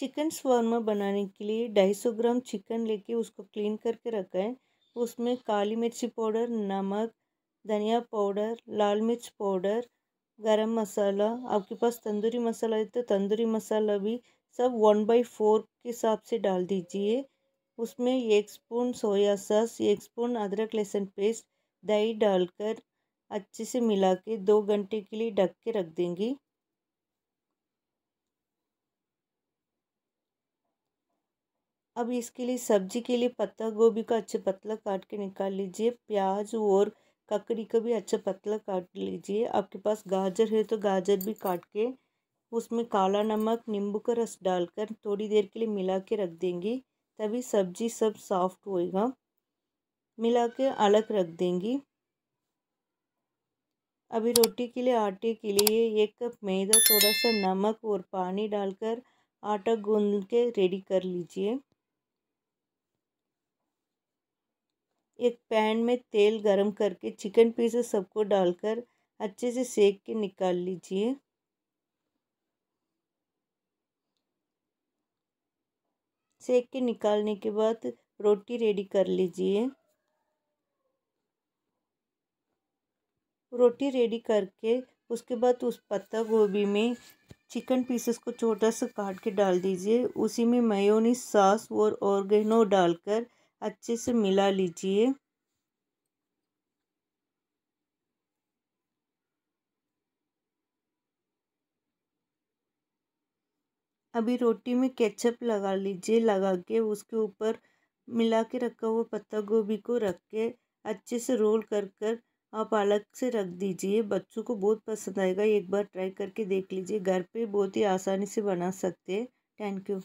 chicken shawarma बनाने के लिए 250 ग्राम चिकन लेके उसको क्लीन करके रखा है उसमें काली मिर्ची पाउडर नमक धनिया पाउडर लाल मिर्च पाउडर गरम मसाला आपके पास तंदूरी मसाला है तो तंदूरी मसाला भी सब वन बाई फोर के हिसाब से डाल दीजिए उसमें एक स्पून सोया सॉस एक स्पून अदरक लहसुन पेस्ट दही डालकर अच्छे से मिला के दो घंटे के लिए ढक के रख देंगी अब इसके लिए सब्जी के लिए पत्ता गोभी का अच्छा पतला काट के निकाल लीजिए प्याज और ककड़ी का भी अच्छा पतला काट लीजिए आपके पास गाजर है तो गाजर भी काट के उसमें काला नमक नींबू का रस डालकर थोड़ी देर के लिए मिला के रख देंगी तभी सब्जी सब सॉफ्ट होएगा मिला के अलग रख देंगी अभी रोटी के लिए आटे के लिए एक कप मैदा थोड़ा सा नमक और पानी डालकर आटा गूंद के रेडी कर लीजिए एक पैन में तेल गरम करके चिकन पीसेस सबको डालकर अच्छे से सेक के निकाल लीजिए सेक के निकालने के बाद रोटी रेडी कर लीजिए रोटी रेडी करके उसके बाद उस पत्ता गोभी में चिकन पीसेस को छोटा सा काट के डाल दीजिए उसी में मेयोनीज सास और ऑर्गेनो डालकर अच्छे से मिला लीजिए अभी रोटी में केचप लगा लीजिए लगा के उसके ऊपर मिला के रखा हुआ पत्ता गोभी को रख के अच्छे से रोल कर कर आप अलग से रख दीजिए बच्चों को बहुत पसंद आएगा एक बार ट्राई करके देख लीजिए घर पे बहुत ही आसानी से बना सकते हैं थैंक यू